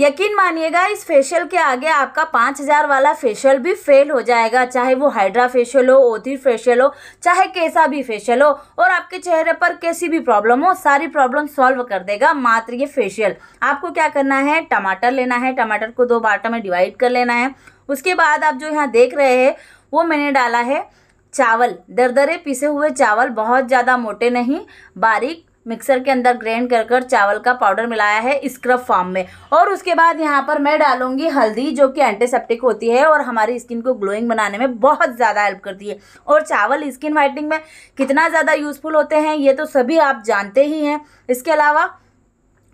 यकीन मानिएगा इस फेशियल के आगे आपका पाँच हज़ार वाला फेशियल भी फेल हो जाएगा चाहे वो हाइड्रा फेशियल हो ओथी फेशियल हो चाहे कैसा भी फेशियल हो और आपके चेहरे पर कैसी भी प्रॉब्लम हो सारी प्रॉब्लम सॉल्व कर देगा मात्र ये फेशियल आपको क्या करना है टमाटर लेना है टमाटर को दो बाटा में डिवाइड कर लेना है उसके बाद आप जो यहाँ देख रहे हैं वो मैंने डाला है चावल दरदरे पिसे हुए चावल बहुत ज़्यादा मोटे नहीं बारीक मिक्सर के अंदर ग्रैंड कर कर चावल का पाउडर मिलाया है स्क्रब फॉर्म में और उसके बाद यहाँ पर मैं डालूंगी हल्दी जो कि एंटीसेप्टिक होती है और हमारी स्किन को ग्लोइंग बनाने में बहुत ज़्यादा हेल्प करती है और चावल स्किन वाइटनिंग में कितना ज़्यादा यूज़फुल होते हैं ये तो सभी आप जानते ही हैं इसके अलावा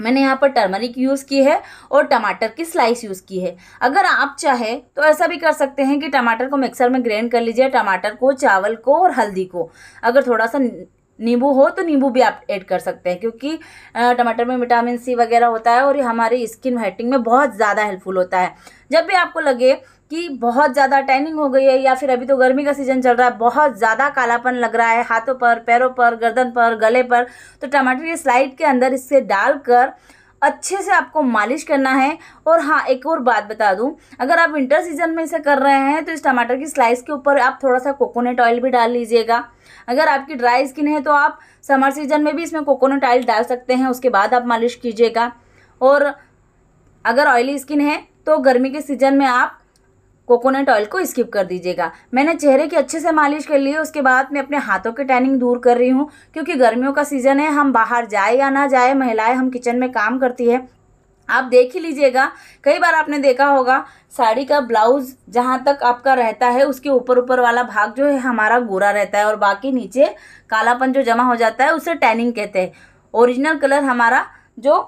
मैंने यहाँ पर टर्मरिक यूज़ की है और टमाटर की स्लाइस यूज़ की है अगर आप चाहे तो ऐसा भी कर सकते हैं कि टमाटर को मिक्सर में ग्रैंड कर लीजिए टमाटर को चावल को और हल्दी को अगर थोड़ा सा नींबू हो तो नींबू भी आप ऐड कर सकते हैं क्योंकि टमाटर में विटामिन सी वगैरह होता है और ये हमारी स्किन हाइटिंग में बहुत ज़्यादा हेल्पफुल होता है जब भी आपको लगे कि बहुत ज़्यादा टैनिंग हो गई है या फिर अभी तो गर्मी का सीज़न चल रहा है बहुत ज़्यादा कालापन लग रहा है हाथों पर पैरों पर गर्दन पर गले पर तो टमाटर ये स्लाइड के अंदर इससे डालकर अच्छे से आपको मालिश करना है और हाँ एक और बात बता दूँ अगर आप विंटर सीजन में इसे कर रहे हैं तो इस टमाटर की स्लाइस के ऊपर आप थोड़ा सा कोकोनट ऑयल भी डाल लीजिएगा अगर आपकी ड्राई स्किन है तो आप समर सीजन में भी इसमें कोकोनट ऑयल डाल सकते हैं उसके बाद आप मालिश कीजिएगा और अगर ऑयली स्किन है तो गर्मी के सीजन में आप कोकोनट ऑयल को स्किप कर दीजिएगा मैंने चेहरे की अच्छे से मालिश कर ली है उसके बाद मैं अपने हाथों की टैनिंग दूर कर रही हूँ क्योंकि गर्मियों का सीज़न है हम बाहर जाए या ना जाए महिलाएं हम किचन में काम करती है आप देख ही लीजिएगा कई बार आपने देखा होगा साड़ी का ब्लाउज़ जहाँ तक आपका रहता है उसके ऊपर ऊपर वाला भाग जो है हमारा गोरा रहता है और बाकी नीचे कालापन जो जमा हो जाता है उसे टैनिंग कहते हैं ओरिजिनल कलर हमारा जो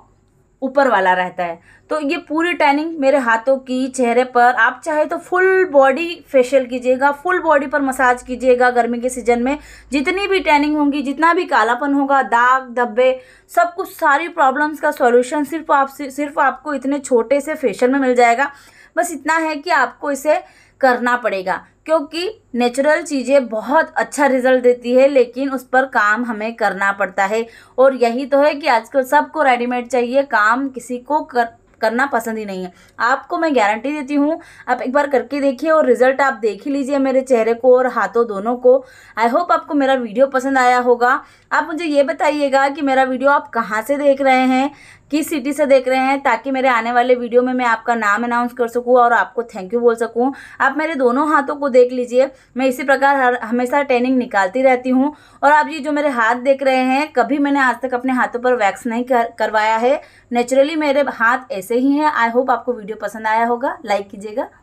ऊपर वाला रहता है तो ये पूरी टैनिंग मेरे हाथों की चेहरे पर आप चाहे तो फुल बॉडी फेशियल कीजिएगा फुल बॉडी पर मसाज कीजिएगा गर्मी के सीजन में जितनी भी टैनिंग होगी जितना भी कालापन होगा दाग धब्बे सब कुछ सारी प्रॉब्लम्स का सॉल्यूशन सिर्फ आप सिर्फ आपको इतने छोटे से फेशियल में मिल जाएगा बस इतना है कि आपको इसे करना पड़ेगा क्योंकि नेचुरल चीज़ें बहुत अच्छा रिजल्ट देती है लेकिन उस पर काम हमें करना पड़ता है और यही तो है कि आजकल सबको रेडीमेड चाहिए काम किसी को कर करना पसंद ही नहीं है आपको मैं गारंटी देती हूँ आप एक बार करके देखिए और रिजल्ट आप देख ही लीजिए मेरे चेहरे को और हाथों दोनों को आई होप आपको मेरा वीडियो पसंद आया होगा आप मुझे ये बताइएगा कि मेरा वीडियो आप कहाँ से देख रहे हैं किस सिटी से देख रहे हैं ताकि मेरे आने वाले वीडियो में मैं आपका नाम अनाउंस कर सकूँ और आपको थैंक यू बोल सकूँ आप मेरे दोनों हाथों को देख लीजिए मैं इसी प्रकार हर हमेशा ट्रेनिंग निकालती रहती हूँ और आप ये जो मेरे हाथ देख रहे हैं कभी मैंने आज तक अपने हाथों पर वैक्स नहीं कर, करवाया है नेचुरली मेरे हाथ ऐसे ही हैं आई होप आपको वीडियो पसंद आया होगा लाइक कीजिएगा